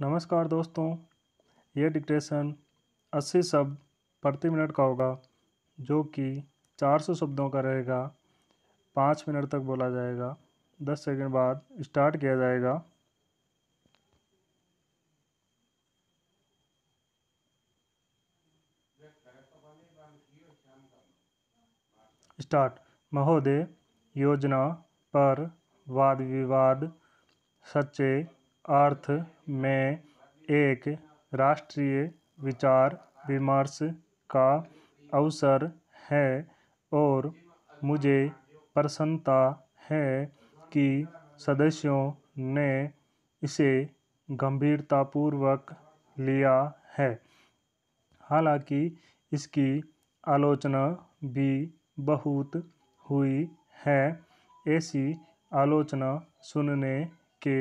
नमस्कार दोस्तों ये डिक्टेशन 80 शब्द प्रति मिनट का होगा जो कि 400 शब्दों का रहेगा पाँच मिनट तक बोला जाएगा दस सेकंड बाद स्टार्ट किया जाएगा स्टार्ट महोदय योजना पर वाद विवाद सच्चे अर्थ में एक राष्ट्रीय विचार विमर्श का अवसर है और मुझे प्रसन्नता है कि सदस्यों ने इसे गंभीरतापूर्वक लिया है हालाँकि इसकी आलोचना भी बहुत हुई है ऐसी आलोचना सुनने के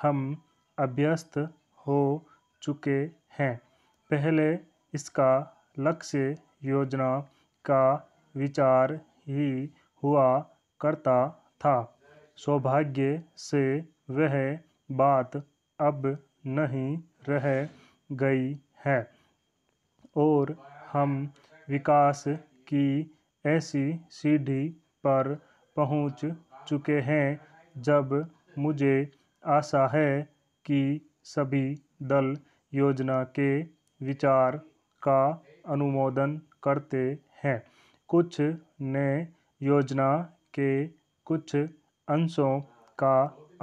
हम अभ्यस्त हो चुके हैं पहले इसका लक्ष्य योजना का विचार ही हुआ करता था सौभाग्य से वह बात अब नहीं रह गई है और हम विकास की ऐसी सीढ़ी पर पहुंच चुके हैं जब मुझे आशा है कि सभी दल योजना के विचार का अनुमोदन करते हैं कुछ ने योजना के कुछ अंशों का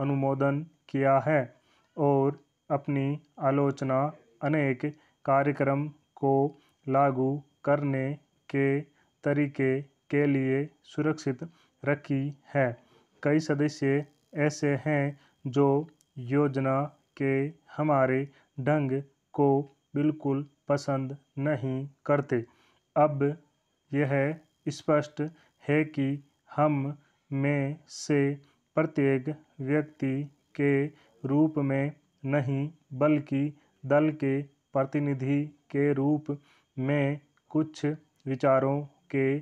अनुमोदन किया है और अपनी आलोचना अनेक कार्यक्रम को लागू करने के तरीके के लिए सुरक्षित रखी है कई सदस्य ऐसे हैं जो योजना के हमारे ढंग को बिल्कुल पसंद नहीं करते अब यह स्पष्ट है कि हम में से प्रत्येक व्यक्ति के रूप में नहीं बल्कि दल के प्रतिनिधि के रूप में कुछ विचारों के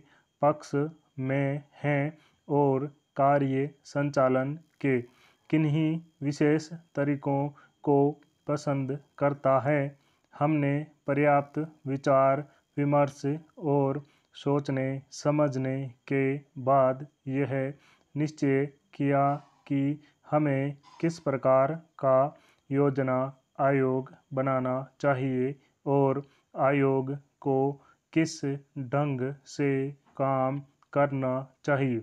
पक्ष में हैं और कार्य संचालन के किन्हीं विशेष तरीकों को पसंद करता है हमने पर्याप्त विचार विमर्श और सोचने समझने के बाद यह निश्चय किया कि हमें किस प्रकार का योजना आयोग बनाना चाहिए और आयोग को किस ढंग से काम करना चाहिए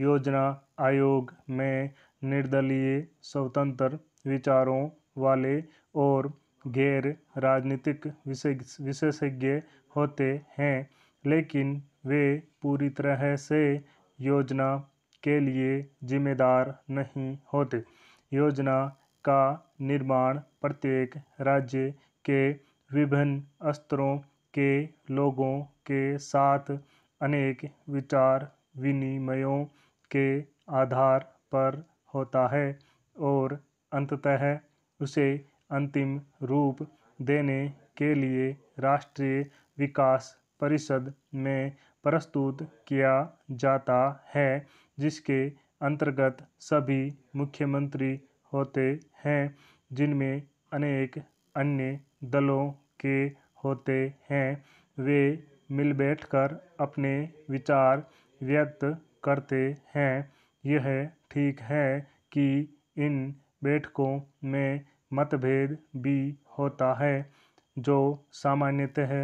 योजना आयोग में निर्दलीय स्वतंत्र विचारों वाले और गैर राजनीतिक विशेषज्ञ होते हैं लेकिन वे पूरी तरह से योजना के लिए जिम्मेदार नहीं होते योजना का निर्माण प्रत्येक राज्य के विभिन्न स्तरों के लोगों के साथ अनेक विचार विनिमयों के आधार पर होता है और अंततः उसे अंतिम रूप देने के लिए राष्ट्रीय विकास परिषद में प्रस्तुत किया जाता है जिसके अंतर्गत सभी मुख्यमंत्री होते हैं जिनमें अनेक अन्य दलों के होते हैं वे मिल बैठकर अपने विचार व्यक्त करते हैं यह ठीक है कि इन बैठकों में मतभेद भी होता है जो सामान्यतः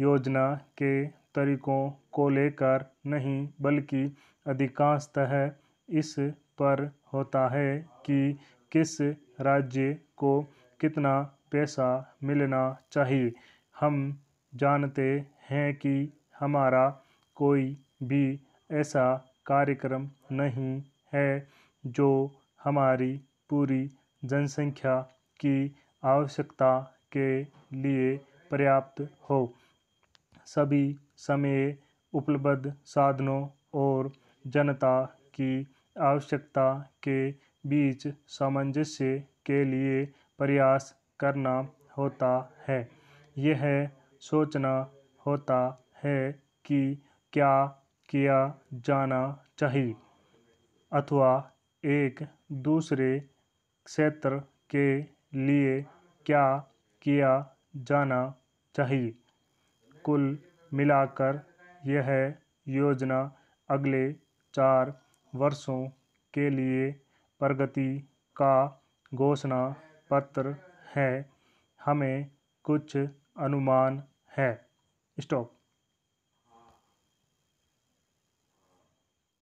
योजना के तरीकों को लेकर नहीं बल्कि अधिकांशतः इस पर होता है कि किस राज्य को कितना पैसा मिलना चाहिए हम जानते हैं कि हमारा कोई भी ऐसा कार्यक्रम नहीं है जो हमारी पूरी जनसंख्या की आवश्यकता के लिए पर्याप्त हो सभी समय उपलब्ध साधनों और जनता की आवश्यकता के बीच सामंजस्य के लिए प्रयास करना होता है यह सोचना होता है कि क्या किया जाना चाहिए अथवा एक दूसरे क्षेत्र के लिए क्या किया जाना चाहिए कुल मिलाकर यह योजना अगले चार वर्षों के लिए प्रगति का घोषणा पत्र है हमें कुछ अनुमान है स्टॉप